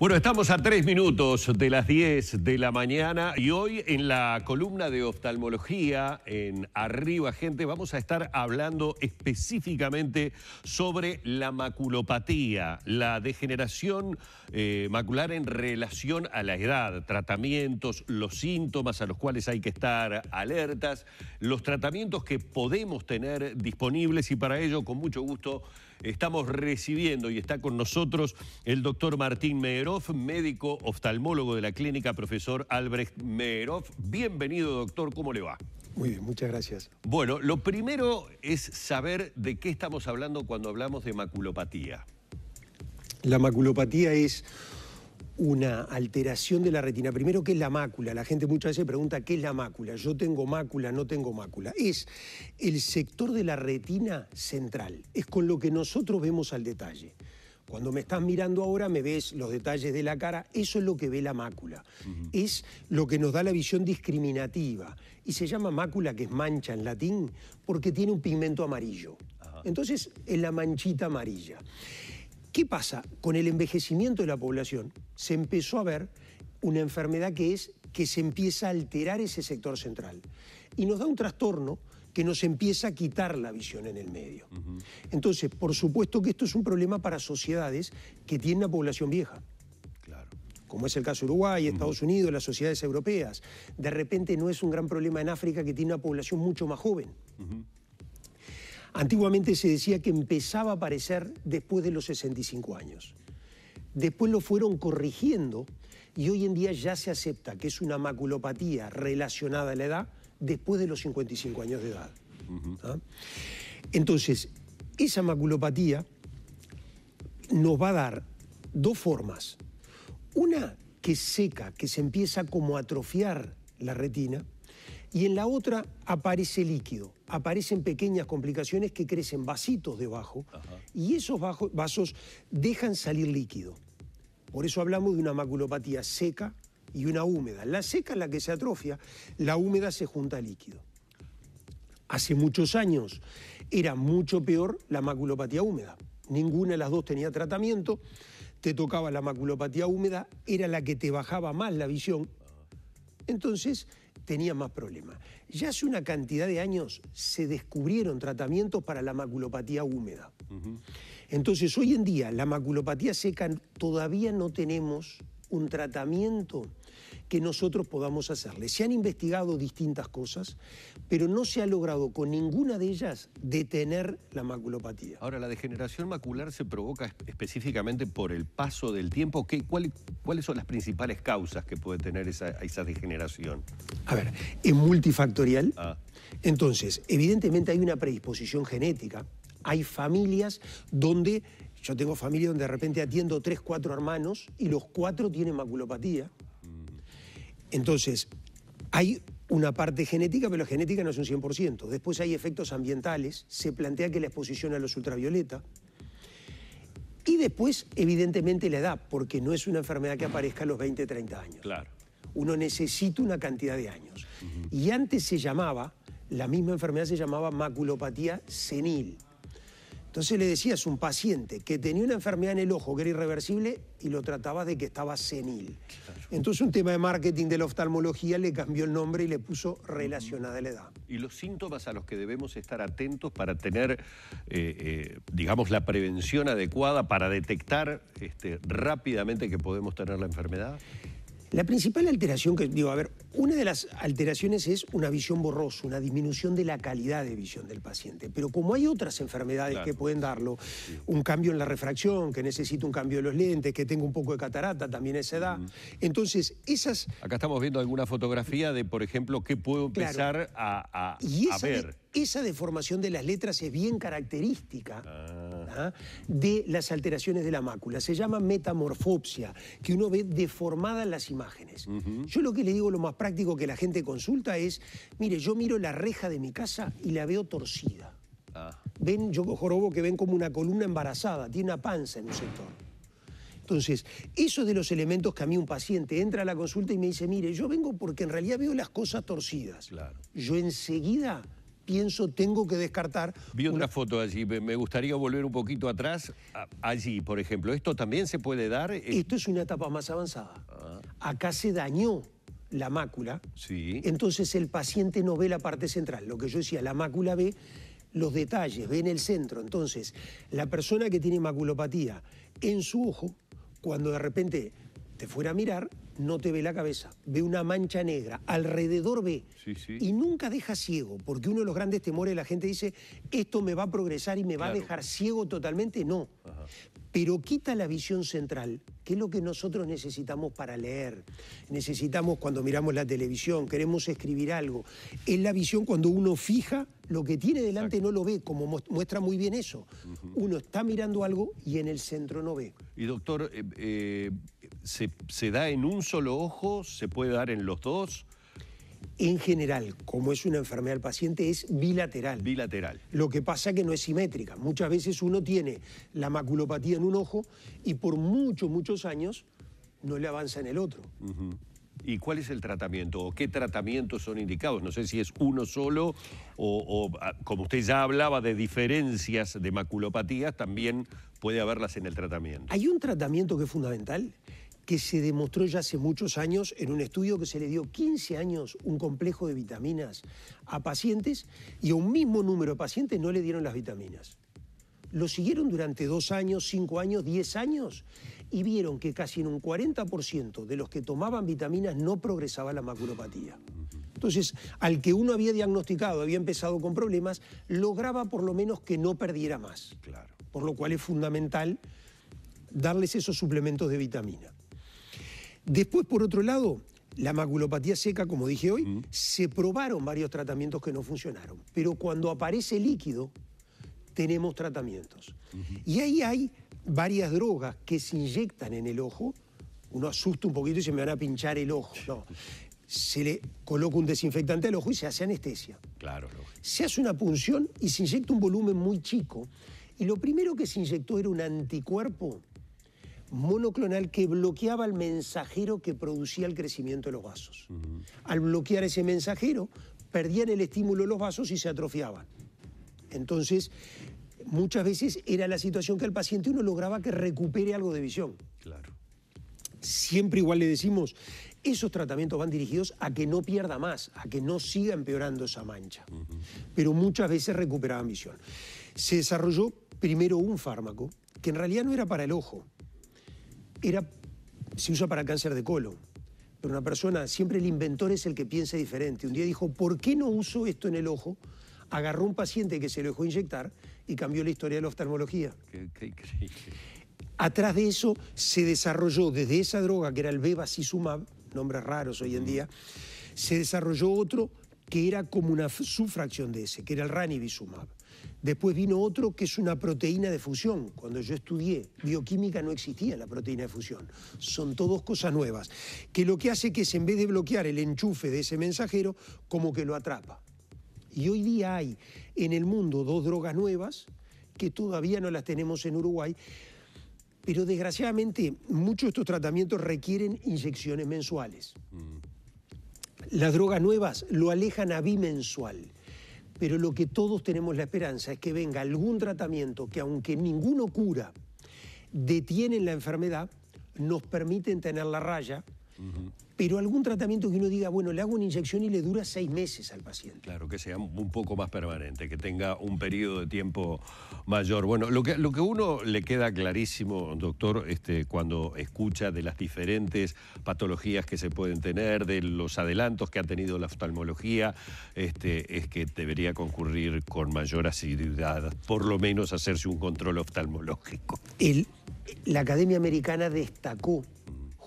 Bueno, estamos a tres minutos de las 10 de la mañana y hoy en la columna de oftalmología en Arriba Gente vamos a estar hablando específicamente sobre la maculopatía, la degeneración eh, macular en relación a la edad, tratamientos, los síntomas a los cuales hay que estar alertas, los tratamientos que podemos tener disponibles y para ello con mucho gusto estamos recibiendo y está con nosotros el doctor Martín Meerov, médico oftalmólogo de la clínica profesor Albrecht Meerov. Bienvenido, doctor, ¿cómo le va? Muy bien, muchas gracias. Bueno, lo primero es saber de qué estamos hablando cuando hablamos de maculopatía. La maculopatía es una alteración de la retina. Primero, ¿qué es la mácula? La gente muchas veces pregunta, ¿qué es la mácula? Yo tengo mácula, no tengo mácula. Es el sector de la retina central. Es con lo que nosotros vemos al detalle. Cuando me estás mirando ahora me ves los detalles de la cara, eso es lo que ve la mácula. Es lo que nos da la visión discriminativa. Y se llama mácula, que es mancha en latín, porque tiene un pigmento amarillo. Entonces es la manchita amarilla. ¿Qué pasa? Con el envejecimiento de la población se empezó a ver una enfermedad que es que se empieza a alterar ese sector central y nos da un trastorno que nos empieza a quitar la visión en el medio. Entonces, por supuesto que esto es un problema para sociedades que tienen una población vieja. Claro. Como es el caso de Uruguay, Estados Unidos, las sociedades europeas. De repente no es un gran problema en África que tiene una población mucho más joven. Antiguamente se decía que empezaba a aparecer después de los 65 años. Después lo fueron corrigiendo y hoy en día ya se acepta que es una maculopatía relacionada a la edad después de los 55 años de edad. ¿Ah? Entonces, esa maculopatía nos va a dar dos formas. Una que seca, que se empieza como a atrofiar la retina, y en la otra aparece líquido, aparecen pequeñas complicaciones que crecen vasitos debajo y esos vasos dejan salir líquido. Por eso hablamos de una maculopatía seca y una húmeda. La seca es la que se atrofia, la húmeda se junta a líquido. Hace muchos años era mucho peor la maculopatía húmeda. Ninguna de las dos tenía tratamiento. Te tocaba la maculopatía húmeda, era la que te bajaba más la visión. Entonces tenía más problemas. Ya hace una cantidad de años se descubrieron tratamientos para la maculopatía húmeda. Entonces, hoy en día, la maculopatía seca todavía no tenemos un tratamiento que nosotros podamos hacerle. Se han investigado distintas cosas, pero no se ha logrado con ninguna de ellas detener la maculopatía. Ahora, la degeneración macular se provoca específicamente por el paso del tiempo. ¿Qué, ¿Cuáles son las principales causas que puede tener esa, degeneración? A ver, es multifactorial. Ah. Entonces, evidentemente hay una predisposición genética. Hay familias donde yo tengo familia donde de repente atiendo tres, cuatro hermanos y los cuatro tienen maculopatía. Entonces, hay una parte genética, pero la genética no es un 100%. Después hay efectos ambientales, se plantea que la exposición a los ultravioleta. Y después, evidentemente, la edad, porque no es una enfermedad que aparezca a los 20, 30 años. Claro. Uno necesita una cantidad de años. Y antes se llamaba, la misma enfermedad se llamaba maculopatía senil. Entonces le decías un paciente que tenía una enfermedad en el ojo que era irreversible y lo tratabas de que estaba senil. Entonces un tema de marketing de la oftalmología le cambió el nombre y le puso relacionada a la edad. Y los síntomas a los que debemos estar atentos para tener, eh, eh, digamos, la prevención adecuada para detectar este, rápidamente que podemos tener la enfermedad. La principal alteración que digo, a ver, una de las alteraciones es una visión borrosa, una disminución de la calidad de visión del paciente. Pero como hay otras enfermedades que pueden darlo, un cambio en la refracción, que necesito un cambio de los lentes, que tengo un poco de catarata también a esa edad. Entonces, esas... Acá estamos viendo alguna fotografía de, por ejemplo, qué puedo empezar a, a, y esa ver. esa deformación de las letras es bien característica. Ah. ¿ah? de las alteraciones de la mácula. Se llama metamorfopsia, que uno ve deformadas las imágenes. Yo lo que le digo, lo más práctico que la gente consulta es, mire, yo miro la reja de mi casa y la veo torcida. Ah. Ven, yo jorobo que ven como una columna embarazada, tiene una panza en un sector. Entonces, eso de los elementos que a mí un paciente entra a la consulta y me dice, mire, yo vengo porque en realidad veo las cosas torcidas. Yo enseguida pienso tengo que descartar. Vi una, foto allí, me gustaría volver un poquito atrás, allí, por ejemplo. ¿Esto también se puede dar? Esto es una etapa más avanzada. Ah. Acá se dañó la mácula, sí. entonces el paciente no ve la parte central. Lo que yo decía, la mácula ve los detalles, ve en el centro. Entonces, la persona que tiene maculopatía en su ojo, cuando de repente te fuera a mirar, no te ve la cabeza, ve una mancha negra, alrededor ve. Y nunca deja ciego, porque uno de los grandes temores de la gente dice, esto me va a progresar y me va a dejar ciego totalmente. No. Pero quita la visión central, que es lo que nosotros necesitamos para leer. Necesitamos cuando miramos la televisión, queremos escribir algo. Es la visión cuando uno fija lo que tiene delante no lo ve, como muestra muy bien eso. Uno está mirando algo y en el centro no ve. Y doctor, eh, eh, se, da en un solo ojo? ¿Se puede dar en los dos? En general, como es una enfermedad del paciente, es bilateral. Bilateral. Lo que pasa es que no es simétrica. Muchas veces uno tiene la maculopatía en un ojo y por muchos, muchos años no le avanza en el otro. ¿Y cuál es el tratamiento o qué tratamientos son indicados? No sé si es uno solo o, o, ah, como usted ya hablaba de diferencias de maculopatías, también puede haberlas en el tratamiento. Hay un tratamiento que es fundamental, que se demostró ya hace muchos años en un estudio que se le dio 15 años un complejo de vitaminas a pacientes y a un mismo número de pacientes no le dieron las vitaminas. Lo siguieron durante dos años, cinco años, diez años y vieron que casi en un 40% de los que tomaban vitaminas no progresaba la maculopatía. Entonces, al que uno había diagnosticado, había empezado con problemas, lograba por lo menos que no perdiera más. Por lo cual es fundamental darles esos suplementos de vitamina. Después, por otro lado, la maculopatía seca, como dije hoy, se probaron varios tratamientos que no funcionaron. Pero cuando aparece líquido, tenemos tratamientos. Y ahí hay varias drogas que se inyectan en el ojo. Uno asusta un poquito y se me van a pinchar el ojo. No. Se le coloca un desinfectante al ojo y se hace anestesia. Claro, Se hace una punción y se inyecta un volumen muy chico. Y lo primero que se inyectó era un anticuerpo monoclonal que bloqueaba el mensajero que producía el crecimiento de los vasos. Al bloquear ese mensajero, perdían el estímulo de los vasos y se atrofiaban. Entonces, muchas veces era la situación que al paciente uno lograba que recupere algo de visión. Claro. Siempre igual le decimos, esos tratamientos van dirigidos a que no pierda más, a que no siga empeorando esa mancha. Pero muchas veces recuperaban visión. Se desarrolló primero un fármaco que en realidad no era para el ojo, se usa para cáncer de colon. Pero una persona, siempre el inventor es el que piensa diferente. Un día dijo, ¿por qué no uso esto en el ojo? Agarró un paciente que se lo dejó inyectar y cambió la historia de la oftalmología. Qué, Atrás de eso se desarrolló desde esa droga, que era el bevacizumab, nombres raros hoy en mm. día, se desarrolló otro que era como una subfracción de ese, que era el ranibizumab. Después vino otro que es una proteína de fusión. Cuando yo estudié bioquímica no existía la proteína de fusión. Son todos cosas nuevas. Que lo que hace que es, en vez de bloquear el enchufe de ese mensajero, como que lo atrapa. Y hoy día hay en el mundo dos drogas nuevas que todavía no las tenemos en Uruguay, pero desgraciadamente muchos de estos tratamientos requieren inyecciones mensuales. Mm. Las drogas nuevas lo alejan a bimensual pero lo que todos tenemos la esperanza es que venga algún tratamiento que aunque ninguno cura, detiene la enfermedad, nos permiten tener la raya, pero algún tratamiento que uno diga, bueno, le hago una inyección y le dura seis meses al paciente. Claro, que sea un poco más permanente, que tenga un periodo de tiempo mayor. Bueno, lo que, lo que uno le queda clarísimo, doctor, este, cuando escucha de las diferentes patologías que se pueden tener, de los adelantos que ha tenido la oftalmología, este, es que debería concurrir con mayor asiduidad, por lo menos hacerse un control oftalmológico. El, la Academia Americana destacó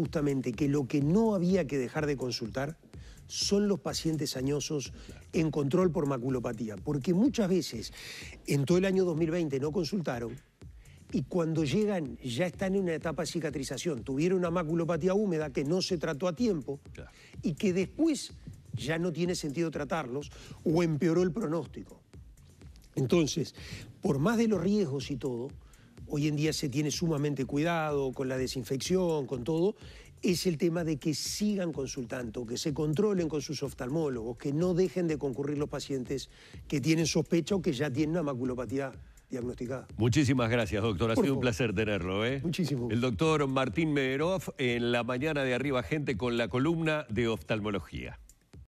justamente que lo que no había que dejar de consultar son los pacientes añosos en control por maculopatía, porque muchas veces en todo el año 2020 no consultaron y cuando llegan ya están en una etapa de cicatrización, tuvieron una maculopatía húmeda que no se trató a tiempo y que después ya no tiene sentido tratarlos o empeoró el pronóstico. Entonces, por más de los riesgos y todo, hoy en día se tiene sumamente cuidado con la desinfección, con todo, es el tema de que sigan consultando, que se controlen con sus oftalmólogos, que no dejen de concurrir los pacientes que tienen sospecha o que ya tienen una maculopatía diagnosticada. Muchísimas gracias, doctor. Ha sido un placer tenerlo. ¿eh? Muchísimo. El doctor Martín Mederoff, en la mañana de Arriba Gente con la columna de oftalmología.